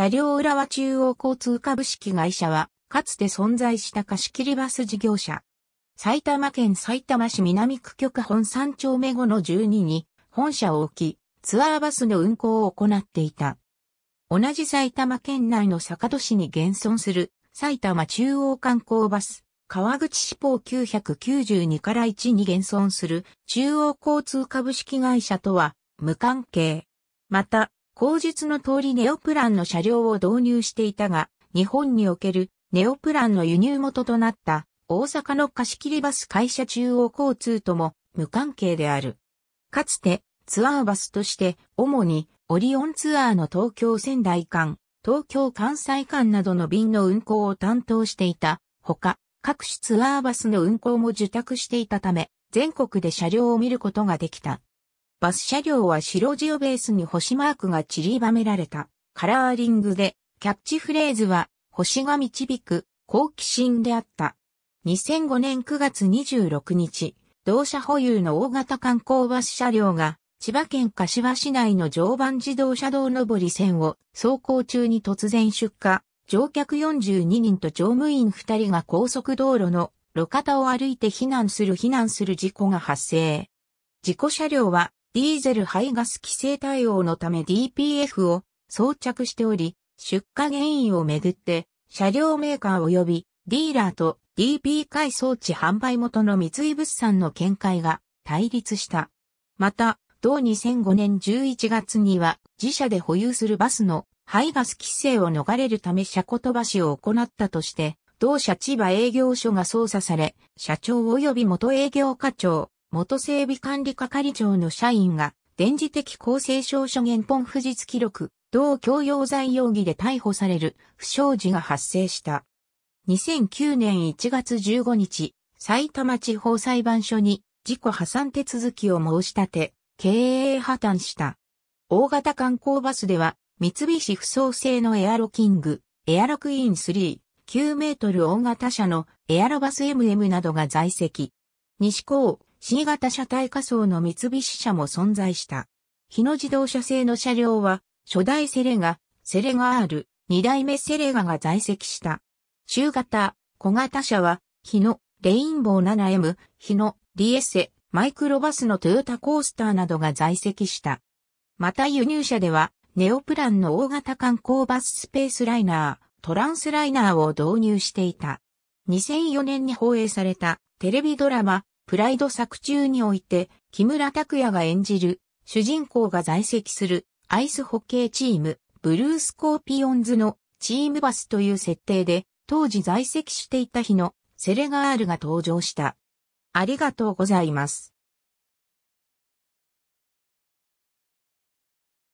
車両浦和中央交通株式会社は、かつて存在した貸し切りバス事業者。埼玉県埼玉市南区局本3丁目後の12に本社を置き、ツアーバスの運行を行っていた。同じ埼玉県内の坂戸市に現存する埼玉中央観光バス、川口市望992から1に現存する中央交通株式会社とは無関係。また、口述の通りネオプランの車両を導入していたが、日本におけるネオプランの輸入元となった大阪の貸切バス会社中央交通とも無関係である。かつてツアーバスとして主にオリオンツアーの東京仙台間、東京関西間などの便の運行を担当していたほか、各種ツアーバスの運行も受託していたため、全国で車両を見ることができた。バス車両は白地をベースに星マークが散りばめられたカラーリングで、キャッチフレーズは、星が導く、好奇心であった。2005年9月26日、同社保有の大型観光バス車両が、千葉県柏市内の常磐自動車道上り線を走行中に突然出火、乗客42人と乗務員2人が高速道路の路肩を歩いて避難する避難する事故が発生。事故車両はディーゼル排ガス規制対応のため DPF を装着しており、出荷原因をめぐって、車両メーカー及びディーラーと DP 回装置販売元の三井物産の見解が対立した。また、同2005年11月には自社で保有するバスの排ガス規制を逃れるため車庫飛ばしを行ったとして、同社千葉営業所が捜査され、社長及び元営業課長、元整備管理係長の社員が、電磁的公正証書原本不実記録、同共用罪容疑で逮捕される不祥事が発生した。2009年1月15日、埼玉地方裁判所に事故破産手続きを申し立て、経営破綻した。大型観光バスでは、三菱不創製のエアロキング、エアロクイーン3、9メートル大型車のエアロバス MM などが在籍。西高、C 型車体仮想の三菱車も存在した。日野自動車製の車両は、初代セレガ、セレガ R、二代目セレガが在籍した。中型、小型車は、日野、レインボー 7M、日野、リエセ、マイクロバスのトヨタコースターなどが在籍した。また輸入車では、ネオプランの大型観光バススペースライナー、トランスライナーを導入していた。2004年に放映されたテレビドラマ、プライド作中において、木村拓哉が演じる、主人公が在籍する、アイスホッケーチーム、ブルースコーピオンズのチームバスという設定で、当時在籍していた日のセレガールが登場した。ありがとうございます。